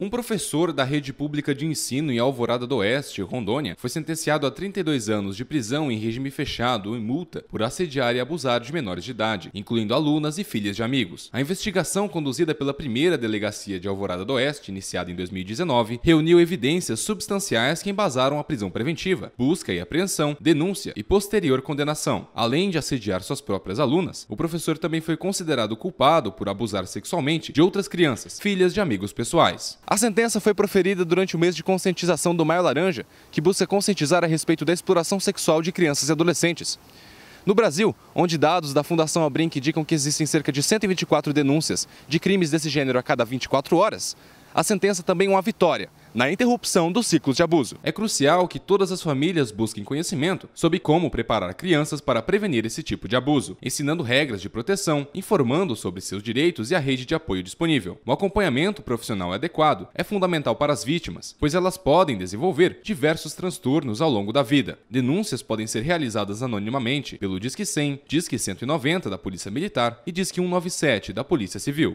Um professor da rede pública de ensino em Alvorada do Oeste, Rondônia, foi sentenciado a 32 anos de prisão em regime fechado e multa por assediar e abusar de menores de idade, incluindo alunas e filhas de amigos. A investigação conduzida pela primeira delegacia de Alvorada do Oeste, iniciada em 2019, reuniu evidências substanciais que embasaram a prisão preventiva, busca e apreensão, denúncia e posterior condenação. Além de assediar suas próprias alunas, o professor também foi considerado culpado por abusar sexualmente de outras crianças, filhas de amigos pessoais. A sentença foi proferida durante o mês de conscientização do Maio Laranja, que busca conscientizar a respeito da exploração sexual de crianças e adolescentes. No Brasil, onde dados da Fundação Abrinq indicam que existem cerca de 124 denúncias de crimes desse gênero a cada 24 horas, a sentença também é uma vitória, na interrupção dos ciclos de abuso. É crucial que todas as famílias busquem conhecimento sobre como preparar crianças para prevenir esse tipo de abuso, ensinando regras de proteção, informando sobre seus direitos e a rede de apoio disponível. O acompanhamento profissional adequado é fundamental para as vítimas, pois elas podem desenvolver diversos transtornos ao longo da vida. Denúncias podem ser realizadas anonimamente pelo Disque 100, Disque 190 da Polícia Militar e Disque 197 da Polícia Civil.